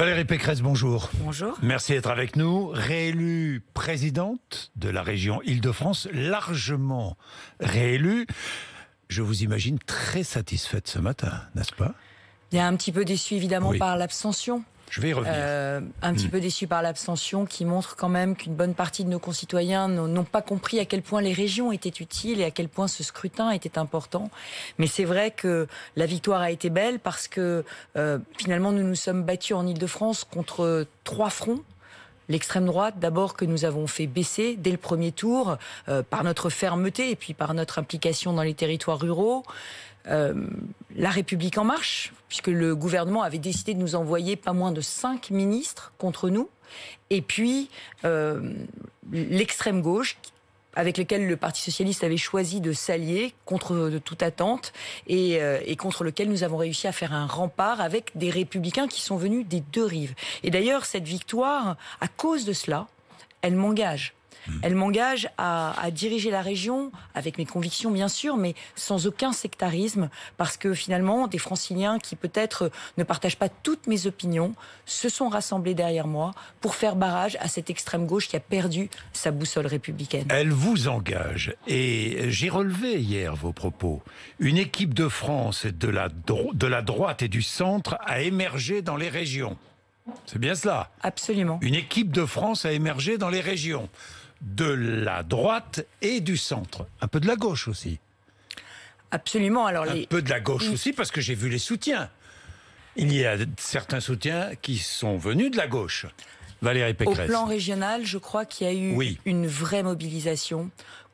Valérie Pécresse, bonjour. Bonjour. Merci d'être avec nous. Réélue présidente de la région Île-de-France, largement réélue. Je vous imagine très satisfaite ce matin, n'est-ce pas Il y a un petit peu déçu évidemment par l'abstention je vais revenir. Euh, un petit hmm. peu déçu par l'abstention qui montre quand même qu'une bonne partie de nos concitoyens n'ont pas compris à quel point les régions étaient utiles et à quel point ce scrutin était important. Mais c'est vrai que la victoire a été belle parce que euh, finalement nous nous sommes battus en Ile-de-France contre trois fronts L'extrême droite, d'abord, que nous avons fait baisser dès le premier tour euh, par notre fermeté et puis par notre implication dans les territoires ruraux. Euh, la République en marche, puisque le gouvernement avait décidé de nous envoyer pas moins de cinq ministres contre nous, et puis euh, l'extrême gauche avec lequel le Parti socialiste avait choisi de s'allier contre euh, toute attente euh, et, contre lequel nous avons réussi à faire un rempart avec des républicains qui sont venus des deux rives. Et d'ailleurs, cette victoire, à cause de cela, elle m'engage Mm. Elle m'engage à, diriger la région avec mes convictions, bien sûr, mais sans aucun sectarisme, parce que finalement, des franciliens qui peut-être ne partagent pas toutes mes opinions se sont rassemblés derrière moi pour faire barrage à cette extrême gauche qui a perdu sa boussole républicaine. Elle vous engage, et j'ai relevé hier vos propos. Une équipe de France de de la droite et du centre a émergé dans les régions. C'est bien cela. Absolument. Une équipe de France a émergé dans les régions de la droite et du centre. Un peu de la gauche aussi. Absolument. Alors, un peu de la gauche mm. aussi, parce que j'ai vu les soutiens. Il y a certains soutiens qui sont venus de la gauche. Valérie Pécresse. Au plan régional, je crois qu'il y a eu une vraie mobilisation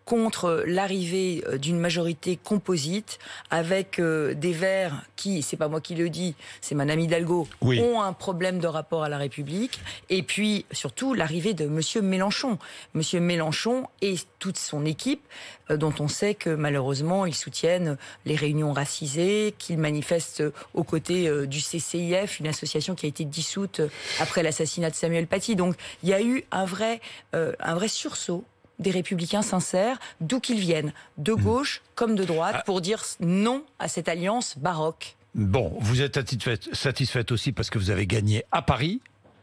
contre l'arrivée euh, d'une majorité composite avec euh, des Verts qui, c'est pas moi qui le dis, c'est Madame Hidalgo, Dalgo, ont un problème de rapport à la République. Et puis surtout l'arrivée de Monsieur Mélenchon, Monsieur Mélenchon et toute son équipe, euh, dont on sait que malheureusement ils soutiennent les réunions racisées, qu'ils manifestent aux côtés du CCIF, une association qui a été dissoute après l'assassinat de Samuel Paty. Donc il y a eu un vrai, un vrai sursaut des républicains sincères, d'où qu'ils viennent, de hmm. gauche comme de droite, ah. pour dire non à cette alliance baroque. Bon, vous êtes satisfaite, aussi parce que vous avez gagné à Paris,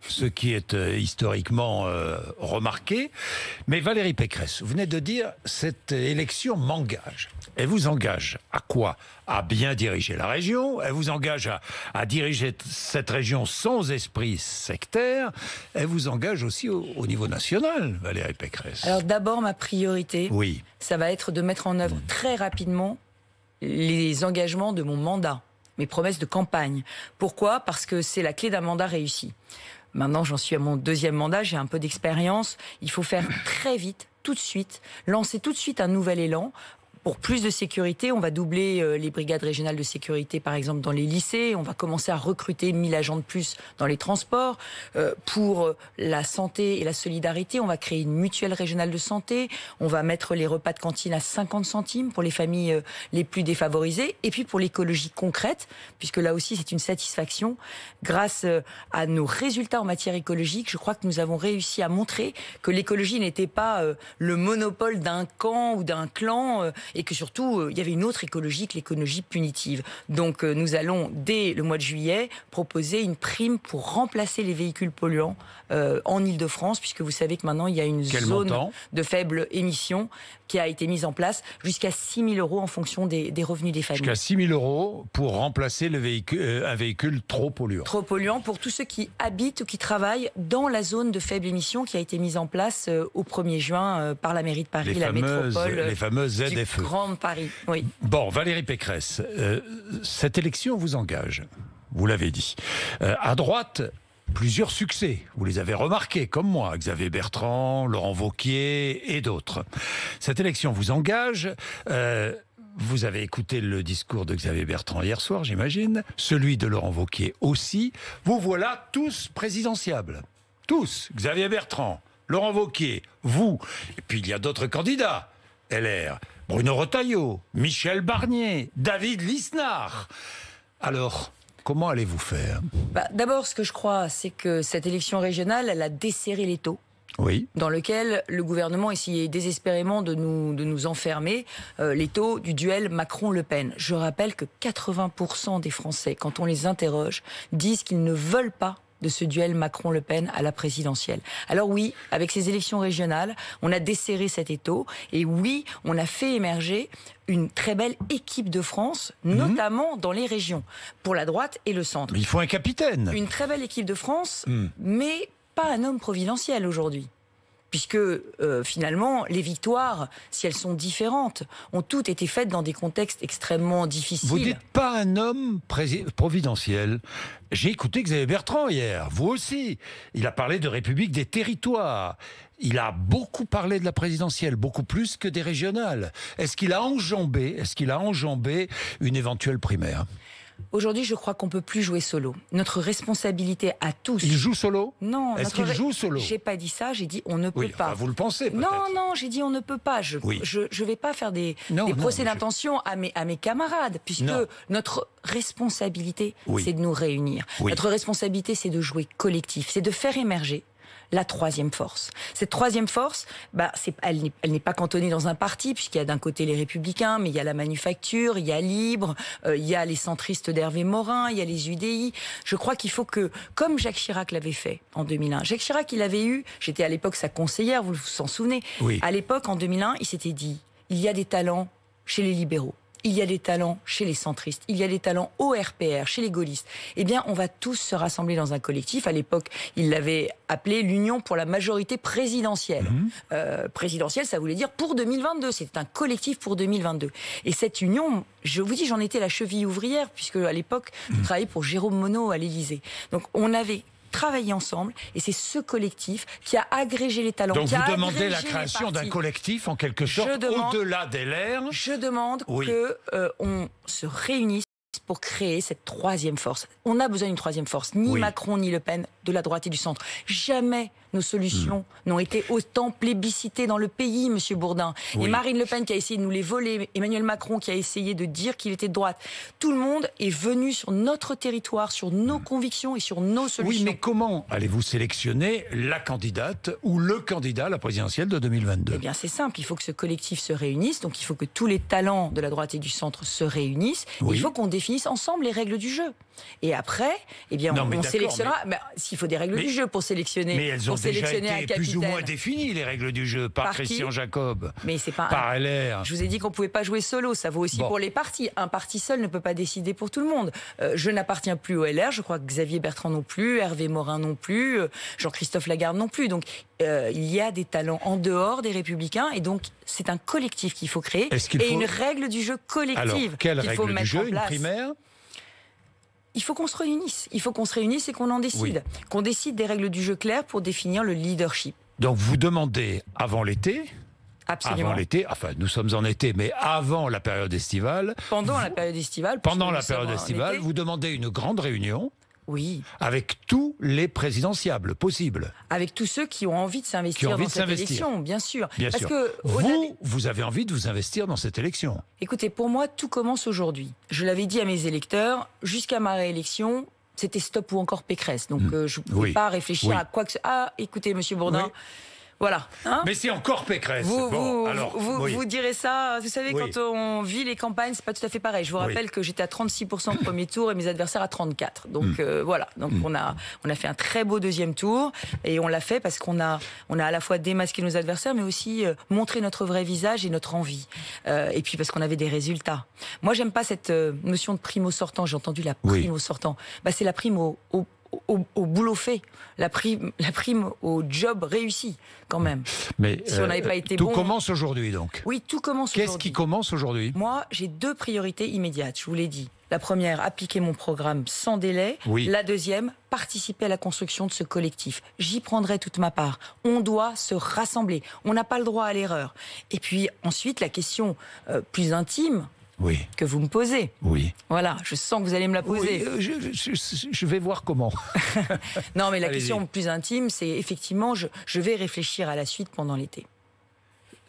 ce qui est euh, historiquement euh, remarqué. Mais Valérie Pécresse, vous venez de dire cette élection m'engage elle vous engage à quoi À bien diriger la région, elle vous engage à, diriger cette région sans esprit sectaire, elle vous engage aussi au, niveau national, Valérie Pécresse. Alors d'abord, ma priorité, oui. ça va être de mettre en œuvre mm. très rapidement les engagements de mon mandat, mes promesses de campagne. Pourquoi Parce que c'est la clé d'un mandat réussi. Maintenant, j'en suis à mon deuxième mandat, j'ai un peu d'expérience. Il faut faire très vite, tout de suite, lancer tout de suite un nouvel élan pour plus de sécurité, on va doubler euh, les brigades régionales de sécurité, par exemple, dans les lycées. On va commencer à recruter 1000 agents de plus dans les transports. Euh, pour euh, la santé et la solidarité, on va créer une mutuelle régionale de santé. On va mettre les repas de cantine à 50 centimes pour les familles les plus défavorisées. Et puis pour l'écologie concrète, puisque là aussi, c'est une satisfaction. Grâce à nos résultats en matière écologique, je crois que nous avons réussi à montrer que l'écologie n'était pas le monopole d'un camp ou d'un clan et que surtout, euh, il y avait une autre écologie que l'écologie punitive. Donc euh, nous allons, dès le mois de juillet, proposer une prime pour remplacer les véhicules polluants euh, en Ile-de-France, puisque vous savez que maintenant, il y a une zone de faible émission qui a été mise en place jusqu'à 6 000 euros en fonction des, des revenus des familles. Jusqu'à 6 000 euros pour remplacer le véhicule, un véhicule trop polluant. Trop polluant pour tous ceux qui habitent ou qui travaillent dans la zone de faible émission qui a été mise en place au 1er juin par la mairie de Paris, les la fameuses, métropole. Les fameuses ZFE grand paris oui. Bon, Valérie Pécresse, euh, cette élection vous engage, vous l'avez dit. Euh, à droite, plusieurs succès. Vous les avez remarqués, comme moi, Xavier Bertrand, Laurent Vauquier et d'autres. Cette élection vous engage. Euh, vous avez écouté le discours de Xavier Bertrand hier soir, j'imagine, celui de Laurent Vauquier aussi. Vous voilà tous présidentiables. Tous. Xavier Bertrand, Laurent Vauquier, vous. Et puis il y a d'autres candidats. LR. Bruno Retailleau, Michel Barnier, David Lisnard. Alors, comment allez-vous faire bah, D'abord, ce que je crois, c'est que cette élection régionale, elle a desserré les taux. Oui. dans lequel le gouvernement essayait désespérément de nous, de nous enfermer, euh, les taux du duel Macron-Le Pen. Je rappelle que 80% des Français, quand on les interroge, disent qu'ils ne veulent pas de ce duel Macron-Le Pen à la présidentielle. Alors oui, avec ces élections régionales, on a desserré cet étau et oui, on a fait émerger une très belle équipe de France, mhm. notamment dans les régions, pour la droite et le centre. il faut un capitaine. Une très belle équipe de France, hmm. mais pas un homme providentiel aujourd'hui puisque euh, finalement, les victoires, si elles sont différentes, ont toutes été faites dans des contextes extrêmement difficiles. Vous n'êtes pas un homme providentiel. J'ai écouté Xavier Bertrand hier, vous aussi. Il a parlé de République des territoires. Il a beaucoup parlé de la présidentielle, beaucoup plus que des régionales. Est-ce qu'il a est-ce qu'il a enjambé une éventuelle primaire Aujourd'hui, je crois qu'on peut plus jouer solo. Notre responsabilité à tous. Il joue solo Non. Est-ce qu'il joue solo J'ai pas dit ça. J'ai dit on ne peut pas. vous le pensez Non, non. J'ai dit on ne peut pas. Je, je, vais pas faire des, procès d'intention à mes camarades, puisque notre responsabilité, c'est de nous réunir. Notre responsabilité, c'est de jouer collectif, c'est de faire émerger la troisième force. Cette troisième force, bah, elle, n'est pas cantonnée dans un parti, puisqu'il y a d'un côté les Républicains, mais il y a la Manufacture, il y a Libre, euh, il y a les centristes d'Hervé Morin, il y a les UDI. Je crois qu'il faut que, comme Jacques Chirac l'avait fait en 2001, Jacques Chirac, il avait eu, j'étais à l'époque sa conseillère, vous vous en souvenez, à l'époque, en 2001, il s'était dit, il y a des talents chez les libéraux il y a des talents chez les centristes, il y a des talents au RPR, chez les gaullistes, eh bien, on va tous se rassembler dans un collectif. À l'époque, il l'avait appelé l'Union pour la majorité présidentielle. Mhm. Euh, présidentielle, ça voulait dire pour 2022. C'était un collectif pour 2022. Et cette union, je vous dis, j'en étais la cheville ouvrière, puisque à l'époque, je mhm. travaillais pour Jérôme Monod à l'Élysée. Donc, on avait travailler ensemble. Et c'est ce collectif qui a agrégé les talents. Donc vous demandez la création d'un collectif en quelque sorte au-delà des Lernes. Je demande qu'on que euh, on se réunisse pour créer cette troisième force. On a besoin d'une troisième force, ni Macron ni Le Pen, de la droite et du centre. Jamais nos solutions hmm. n'ont été autant plébiscitées dans le pays, Monsieur Bourdin. Et Marine Le Pen qui a essayé de nous les voler, Emmanuel Macron qui a essayé de dire qu'il était de droite. Tout le monde est venu sur notre territoire, sur nos hmm. convictions et sur nos solutions. Oui, mais comment allez-vous sélectionner la candidate ou le candidat à la présidentielle de 2022 Eh bien, c'est simple. Il faut que ce collectif se réunisse. Donc, il faut que tous les talents de la droite et du centre se réunissent. Il faut qu'on définisse finissent ensemble les règles du jeu. Et après, eh bien, on, sélectionnera. Mais... Euh, s'il faut des règles du jeu pour sélectionner. Mais elles ont été plus ou moins définies, les règles du jeu, par, Christian Jacob. Mais c'est pas. Par LR. Je vous ai dit qu'on ne pouvait pas jouer solo. Ça vaut aussi pour les partis. Un parti seul ne peut pas décider pour tout le monde. Euh, je n'appartiens plus au LR. Je crois que Xavier Bertrand non plus, Hervé Morin non plus, euh, Jean-Christophe Lagarde non plus. Donc, il y a des talents en dehors des Républicains. Et donc, c'est un collectif qu'il faut créer. et une règle du jeu collective. Alors, quelle faut mettre du jeu Une primaire il faut qu'on se réunisse. Il faut qu'on se réunisse et qu'on en décide. Qu'on décide des règles du jeu claires pour définir le leadership. Donc vous demandez avant l'été Absolument. Avant l'été, enfin nous sommes en été, mais avant la période estivale. Pendant la période estivale. Pendant la période estivale, vous demandez une grande réunion. Oui. Avec tous les présidentiables possibles. Avec tous ceux qui ont envie de s'investir dans cette élection, bien sûr. Bien Parce Que, vous, vous avez envie de vous investir dans cette élection. Écoutez, pour moi, tout commence aujourd'hui. Je l'avais dit à mes électeurs, jusqu'à ma réélection, c'était stop ou encore Pécresse. Donc, hmm. euh, je ne pouvais pas réfléchir à quoi que ce Ah, écoutez, monsieur Bourdin. Voilà. Hein mais c'est encore Pécresse. Vous, direz ça. Vous savez, quand on vit les campagnes, c'est pas tout à fait pareil. Je vous rappelle que j'étais à 36% au premier tour et mes adversaires à 34. Donc hmm. euh, voilà. Donc hmm. on a on a fait un très beau deuxième tour et on l'a fait parce qu'on a on a à la fois démasqué nos adversaires, mais aussi euh, montré notre vrai visage et notre envie. Euh, et puis parce qu'on avait des résultats. Moi, j'aime pas cette notion de primo sortant. J'ai entendu la prime au sortant. Bah, c'est la prime au au, boulot fait, la prime, la prime au job réussi, quand même. Mais si on euh, n'avait pas été tout commence aujourd'hui, donc. Oui, tout commence aujourd'hui Qu'est-ce qui commence aujourd'hui Moi, j'ai deux priorités immédiates, je vous l'ai dit. La première, appliquer mon programme sans délai. La deuxième, participer à la construction de ce collectif. J'y prendrai toute ma part. On doit se rassembler. On n'a pas le droit à l'erreur. Et puis ensuite, la question euh, plus intime, oui. que vous me posez. Oui. Voilà, je sens que vous allez me la poser. Euh, je, vais voir comment. non, mais la question plus intime, c'est effectivement, je, vais réfléchir à la suite pendant l'été.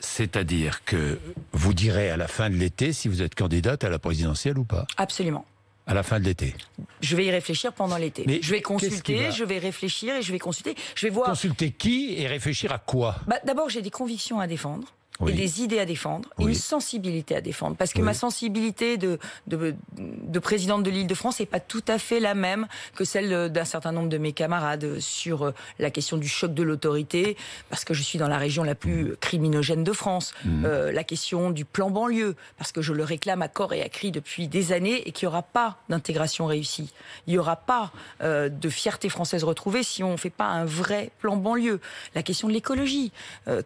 C'est-à-dire que vous direz à la fin de l'été si vous êtes candidate à la présidentielle ou pas Absolument. À la fin de l'été. Je vais y réfléchir pendant l'été. je vais consulter, je vais réfléchir et je vais consulter. Je vais voir. Consulter qui et réfléchir à quoi bah, D'abord, j'ai des convictions à défendre et des idées à défendre, et une sensibilité à défendre. Parce que ma sensibilité de, de, de présidente de l'île de France n'est pas tout à fait la même que celle d'un certain nombre de mes camarades sur euh, la question du choc de l'autorité, parce que je suis dans la région la plus mm. criminogène de France, mm. euh, la question du plan banlieue, parce que je le réclame à corps et à cri depuis des années, et qu'il n'y aura pas d'intégration réussie. Il n'y aura pas euh, de fierté française retrouvée si on ne fait pas un vrai plan banlieue. La question de l'écologie,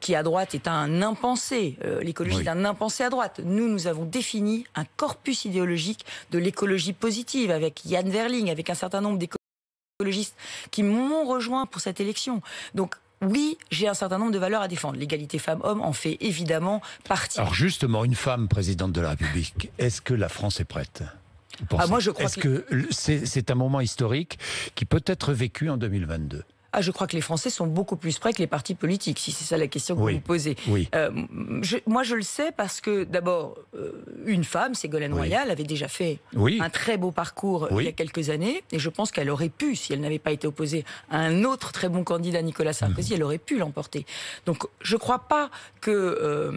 qui à droite est un impensable euh, l'écologie d'un impensé à droite. Nous, nous avons défini un corpus idéologique de l'écologie positive avec Yann Verling, avec un certain nombre d'écologistes qui m'ont rejoint pour cette élection. Donc, oui, j'ai un certain nombre de valeurs à défendre. L'égalité femmes-hommes en fait évidemment partie. Alors justement, une femme présidente de la République, est-ce que la France est prête ah, moi, je crois que, que c'est un moment historique qui peut être vécu en 2022 ah, je crois que les Français sont beaucoup plus prêts que les partis politiques, si c'est ça la question que vous vous posez. Euh, moi, je le sais parce que, d'abord, euh, une femme, Ségolène Royal, avait déjà fait un très beau parcours euh, il y a quelques années, et je pense qu'elle aurait pu, si elle n'avait pas été opposée à un autre très bon candidat, Nicolas Sarkozy, mhm. elle aurait pu l'emporter. Donc, je ne crois pas que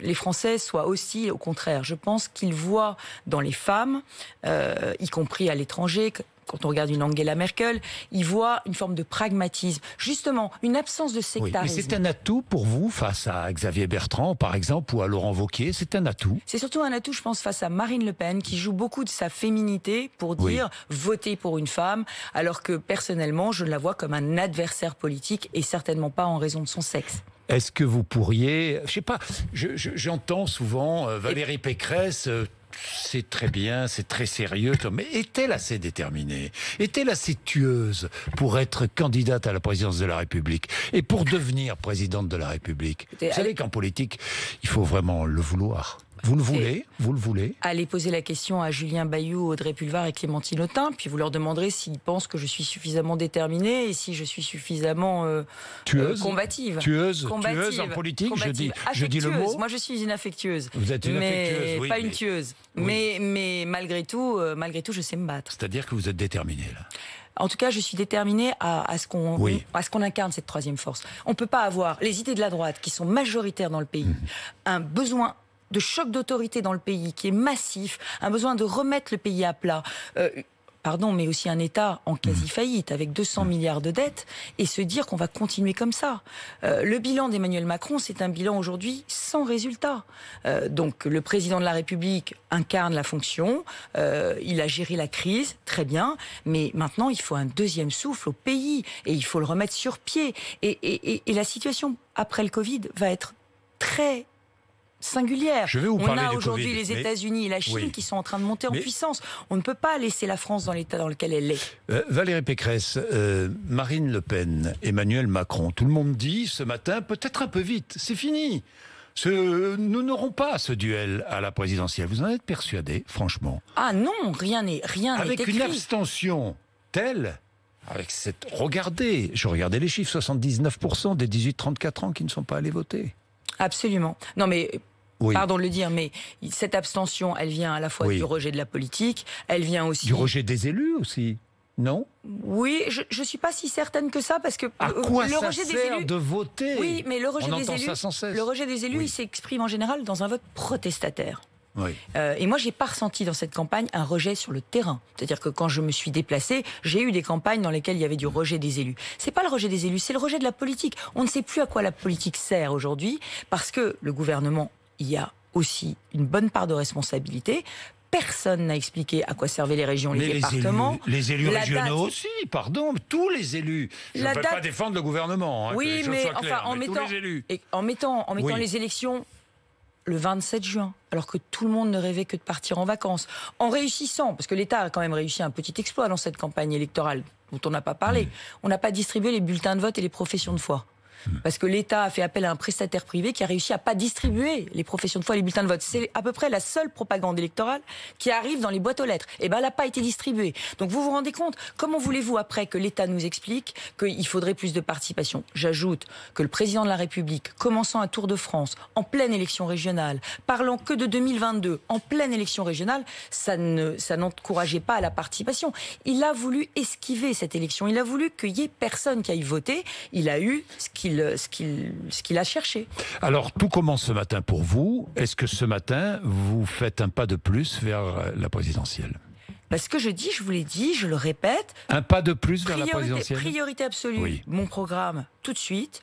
les Français soient aussi, au contraire, je pense qu'ils voient dans les femmes, y compris à l'étranger, quand on regarde une Angela Merkel, il voit une forme de pragmatisme, justement une absence de sectarisme. Oui, c'est un atout pour vous face à Xavier Bertrand, par exemple, ou à Laurent Vauquier. C'est un atout. C'est surtout un atout, je pense, face à Marine Le Pen, qui joue beaucoup de sa féminité pour dire voter pour une femme, alors que personnellement, je la vois comme un adversaire politique et certainement pas en raison de son sexe. Est-ce que vous pourriez, je sais pas, j'entends souvent euh, Valérie Pécresse euh, c'est très bien, c'est très sérieux, mais est-elle assez déterminée Est-elle assez tueuse pour être candidate à la présidence de la République et pour devenir présidente de la République Vous savez qu'en politique, il faut vraiment le vouloir. Vous le voulez, vous le voulez. Allez poser la question à Julien Bayou, Audrey Pulvar et Clémentine Autain, puis vous leur demanderez s'ils pensent que je suis suffisamment déterminée et si je suis suffisamment euh, euh, tueuse, combative. Tueuse, combative, en politique, je, dis, je dis le mot. Moi, je suis une affectueuse. Vous êtes une affectueuse, Pas une tueuse. Mais, mais malgré, tout, euh, malgré tout, je sais me battre. C'est-à-dire que vous êtes déterminée, là en tout cas, je suis déterminée à, ce qu'on oui. qu'on incarne cette troisième force. On ne peut pas avoir les idées de la droite, qui sont majoritaires dans le pays, mmh. un besoin de choc d'autorité dans le pays qui est massif, un besoin de remettre le pays à plat. Euh, pardon, mais aussi un État en mmh. quasi-faillite avec 200 mmh. milliards de dettes et se dire qu'on va continuer comme ça. Euh, le bilan d'Emmanuel Macron, c'est un bilan aujourd'hui sans résultat. Euh, donc le président de la République incarne la fonction, il a géré la crise, très bien, mais maintenant il faut un deuxième souffle au pays et il faut le remettre sur pied. et, et la situation après le Covid va être très singulière. Je vais vous parler On a aujourd'hui les États-Unis et la Chine qui sont en train de monter en puissance. On ne peut pas laisser la France dans l'état dans lequel elle est. Euh, Valérie Pécresse, euh, Marine Le Pen, Emmanuel Macron, tout le monde dit ce matin, peut-être un peu vite, c'est fini. Ce, nous n'aurons pas ce duel à la présidentielle. Vous en êtes persuadé, franchement Ah non, rien n'est rien Avec écrit. une abstention telle avec cette... Regardez, je regardais les chiffres, 79% des 18-34 ans qui ne sont pas allés voter. Absolument. Non, mais Pardon de le dire, mais cette abstention, elle vient à la fois du rejet de la politique, elle vient aussi... Du rejet des élus aussi non Oui, je ne suis pas si certaine que ça parce que le rejet des élus de voter. Oui, mais le rejet des élus, le rejet des élus, il s'exprime en général dans un vote protestataire. Euh, et moi, j'ai pas ressenti dans cette campagne un rejet sur le terrain. C'est-à-dire que quand je me suis déplacé j'ai eu des campagnes dans lesquelles il y avait du rejet des élus. C'est pas le rejet des élus, c'est le rejet de la politique. On ne sait plus à quoi la politique sert aujourd'hui parce que le gouvernement y a aussi une bonne part de responsabilité personne n'a expliqué à quoi servaient les régions, les, départements. les élus régionaux aussi, pardon, tous les élus. Je ne peux pas défendre le gouvernement. Hein, oui, mais, en, mettant, en mettant, en mettant les élections le 27 juin, alors que tout le monde ne rêvait que de partir en vacances, en réussissant, parce que l'État a quand même réussi un petit exploit dans cette campagne électorale dont on n'a pas parlé, on n'a pas distribué les bulletins de vote et les professions de foi. Hmm. Parce que l'État a fait appel à un prestataire privé qui a réussi à pas distribuer les professions de foi les bulletins de vote. C'est à peu près la seule propagande électorale qui arrive dans les boîtes aux lettres. Et eh ben, elle n'a pas été distribuée. Donc vous vous rendez compte Comment voulez-vous après que l'État nous explique qu'il faudrait plus de participation J'ajoute que le président de la République, commençant un tour de France en pleine élection régionale, parlant que de 2022 en pleine élection régionale, ça ne ça n'encourageait pas à la participation. Il a voulu esquiver cette élection. Il a voulu qu'il y ait personne qui aille voter. Il a eu ce qui ce qu'il a cherché. Alors tout commence ce matin pour vous. Est-ce que ce matin vous faites un pas de plus vers la présidentielle parce que je dis, je vous l'ai dit, je le répète. Un pas de plus vers la présidentielle. Priorité absolue. Mon programme tout de suite.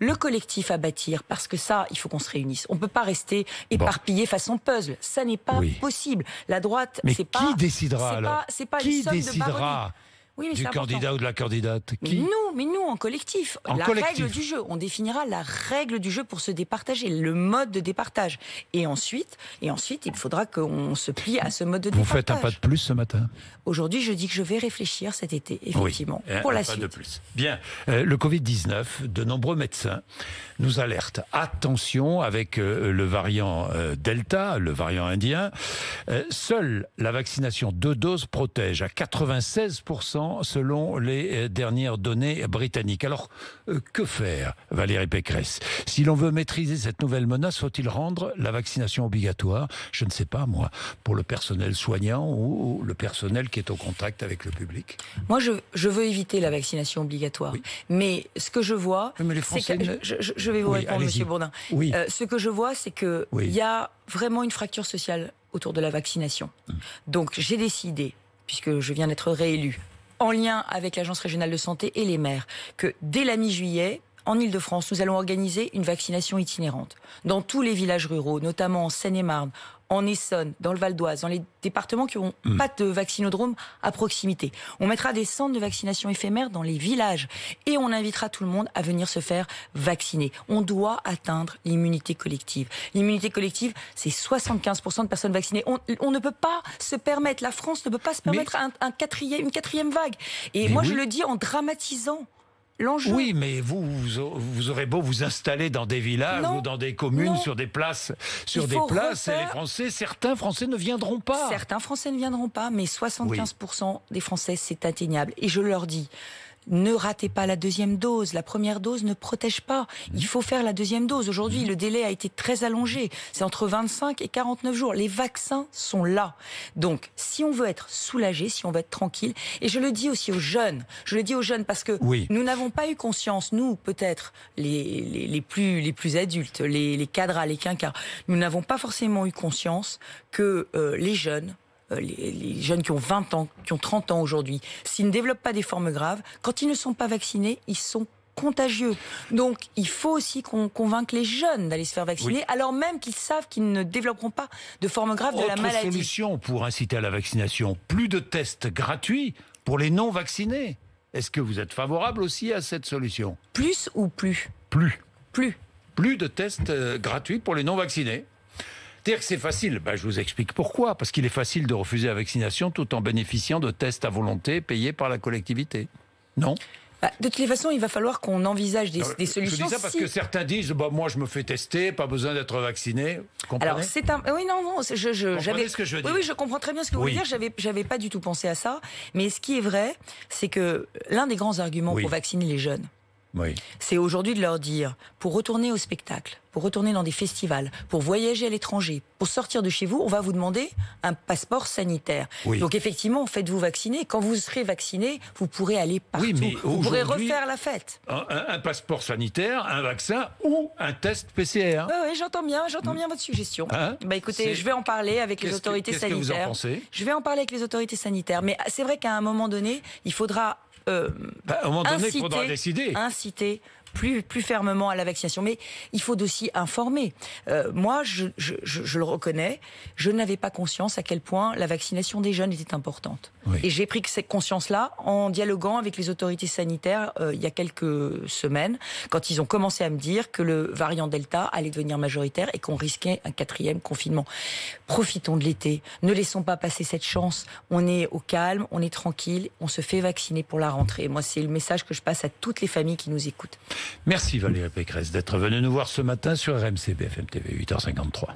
Le collectif à bâtir, parce que ça, il faut qu'on se réunisse. On ne peut pas rester éparpillé façon puzzle. Ça n'est pas possible. La droite, c'est pas. Mais qui décidera alors Qui décidera du candidat ou de la candidate Nous, mais nous, en collectif. la règle du jeu. On définira la règle du jeu pour se départager, le mode de départage. Et ensuite, et ensuite il faudra qu'on se plie à ce mode de départage. Vous faites un pas de plus ce matin Aujourd'hui, je dis que je vais réfléchir cet été, effectivement, eh, pour un la pas suite. de plus. Bien. Euh, le Covid-19, de nombreux médecins nous alertent. Attention avec euh, le variant euh, Delta, le variant indien. seule la vaccination deux doses protège à 96% selon les euh, dernières données britanniques. Alors, euh, que faire, Valérie Pécresse Si l'on veut maîtriser cette nouvelle menace, faut-il rendre la vaccination obligatoire Je ne sais pas, moi, pour le personnel soignant ou le personnel qui est au contact avec le public. Moi, je, veux éviter la vaccination obligatoire. Mais ce que je vois, Je, vais vous répondre, Monsieur Bourdin. Euh, ce que je vois, c'est qu'il il y a vraiment une fracture sociale autour de la vaccination. Hum. Donc, j'ai décidé puisque je viens d'être réélu en lien avec l'Agence régionale de santé et les maires, que dès la mi-juillet, en Ile-de-France, nous allons organiser une vaccination itinérante dans tous les villages ruraux, notamment en Seine-et-Marne, en Essonne, dans le Val d'Oise, dans les départements qui n'ont hmm. pas de vaccinodrome à proximité. On mettra des centres de vaccination éphémères dans les villages et on invitera tout le monde à venir se faire vacciner. On doit atteindre l'immunité collective. L'immunité collective, c'est 75% de personnes vaccinées. On, ne peut pas se permettre, la France ne peut pas se permettre un, quatrième, une quatrième vague. Et moi, je le dis en dramatisant. Oui, mais vous, vous, aurez beau vous installer dans des villages ou dans des communes, sur des places, sur des places, les Français, certains Français ne viendront pas. Certains Français ne viendront pas, mais 75% des Français, c'est atteignable. Et je leur dis, ne ratez pas la deuxième dose. La première dose ne protège pas. Il mm. faut faire la deuxième dose. Aujourd'hui, mm. le délai a été très allongé. C'est entre 25 et 49 jours. Les vaccins sont là. Donc, si on veut être soulagé, si on veut être tranquille, et je le dis aussi aux jeunes, je le dis aux jeunes parce que nous n'avons pas eu conscience, nous, peut-être, les, plus, les plus adultes, les, les cadras, les quinquas, nous n'avons pas forcément eu conscience que euh, les jeunes, euh, les, jeunes qui ont 20 ans, qui ont 30 ans aujourd'hui, s'ils ne développent pas des formes graves, quand ils ne sont pas vaccinés, ils sont contagieux. Donc, il faut aussi qu'on convainque les jeunes d'aller se faire vacciner, alors même qu'ils savent qu'ils ne développeront pas de formes graves de la maladie. solution pour inciter à la vaccination plus de tests gratuits pour les non vaccinés. Est-ce que vous êtes favorable aussi à cette solution Plus ou plus Plus. Plus. Plus de tests euh, gratuits pour les non vaccinés. Dire que c'est facile, ben, je vous explique pourquoi. Parce qu'il est facile de refuser la vaccination tout en bénéficiant de tests à volonté payés par la collectivité. Non bah, de toutes les façons, il va falloir qu'on envisage des, solutions. Je dis ça parce que certains disent bah, moi, je me fais tester, pas besoin d'être vacciné. Comprenez c'est Oui, non, non. Je, Oui, je comprends très bien ce que vous voulez dire. J'avais, j'avais pas du tout pensé à ça. Mais ce qui est vrai, c'est que l'un des grands arguments pour vacciner les jeunes, c'est aujourd'hui de leur dire, pour retourner au spectacle, pour retourner dans des festivals, pour voyager à l'étranger, pour sortir de chez vous, on va vous demander un passeport sanitaire. Donc effectivement, faites-vous vacciner. Quand vous serez vacciné, vous pourrez aller partout. vous pourrez refaire la fête. Un, passeport sanitaire, un vaccin ou un test PCR. Oui, j'entends bien, j'entends hmm. bien votre suggestion. Hein bah écoutez, je vais en parler avec les autorités sanitaires. Que vous en pensez je vais en parler avec les autorités sanitaires. Mais ah, c'est vrai qu'à un moment donné, il faudra euh, bah, à un moment donné, il faudra décider. inciter plus, plus fermement à la vaccination. Mais il faut aussi informer. Euh, moi, je, je, je, je, le reconnais, je n'avais pas conscience à quel point la vaccination des jeunes était importante. Et j'ai pris cette conscience-là en dialoguant avec les autorités sanitaires euh, il y a quelques semaines, quand ils ont commencé à me dire que le variant Delta allait devenir majoritaire et qu'on risquait un quatrième confinement. Profitons de l'été, ne laissons pas passer cette chance. On est au calme, on est tranquille, on se fait vacciner pour la rentrée. Moi, c'est le message que je passe à toutes les familles qui nous écoutent. Merci Valérie Pécresse d'être venue nous voir ce matin sur RMC BFM TV 8h53.